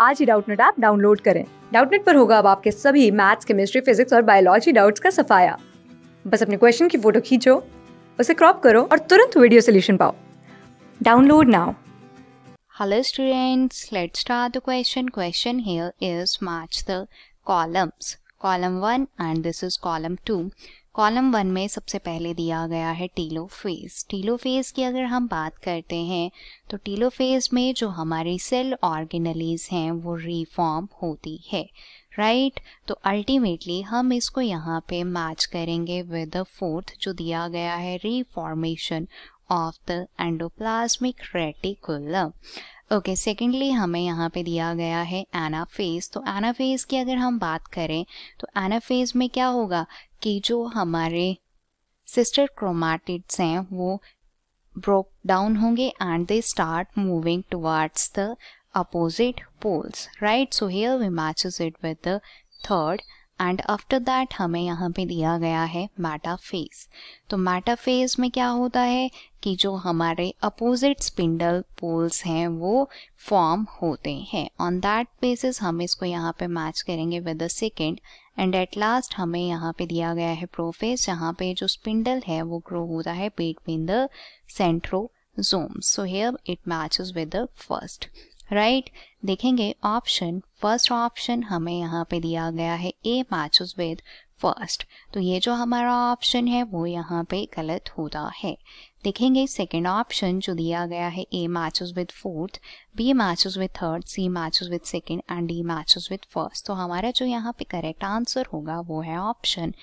आज ही Doubtnut app download करें डाउटनेट पर होगा अब आपके सभी मैथ्स केमिस्ट्री फिजिक्स और बायोलॉजी डाउट्स का सफाया बस अपने क्वेश्चन की फोटो खींचो उसे क्रॉप करो और तुरंत वीडियो सोल्यूशन पाओ download now hello students let's start the question question here is match the columns column one and this is column two column one में सबसे पहले दिया गया है टीलो फेज टीलो फेज की अगर हम बात करते हैं तो टीलो फेज में जो हमारी सेल ऑर्गेनलीज हैं वो रिफॉर्म होती है राइट right? तो अल्टीमेटली हम इसको यहाँ पे मैच करेंगे विद द फोर्थ जो दिया गया है reformation of the endoplasmic reticulum okay okay, secondly हमें यहाँ पे दिया गया है एना फेज तो एना फेज की अगर हम बात करें तो एना फेज में क्या होगा कि जो हमारे सिस्टर क्रोमैटिड्स हैं वो ब्रोक डाउन होंगे and they start moving towards the opposite poles right so here we matches it with the third and after that हमें यहाँ पे दिया गया है मैटा फेज तो मैटा फेज में क्या होता है कि जो हमारे अपोजिट स्पिंडल पोल्स हैं वो फॉर्म होते हैं ऑन दैट बेसिस हम इसको यहाँ पे मैच करेंगे with the second and at last हमें यहाँ पे दिया गया है प्रोफेस जहाँ पे जो स्पिंडल है वो ग्रो होता है between the zone so here it matches with the first right right? देखेंगे ऑप्शन फर्स्ट ऑप्शन हमें यहाँ पे दिया गया है ए मैचेस विद फर्स्ट तो ये जो हमारा ऑप्शन है वो यहाँ पे गलत होता है देखेंगे सेकेंड ऑप्शन जो दिया गया है A matches with fourth B matches with third C matches with second and D matches with first तो हमारा जो यहाँ पे करेक्ट आंसर होगा वो है option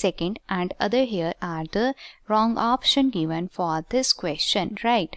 second and other here are the wrong option given for this question right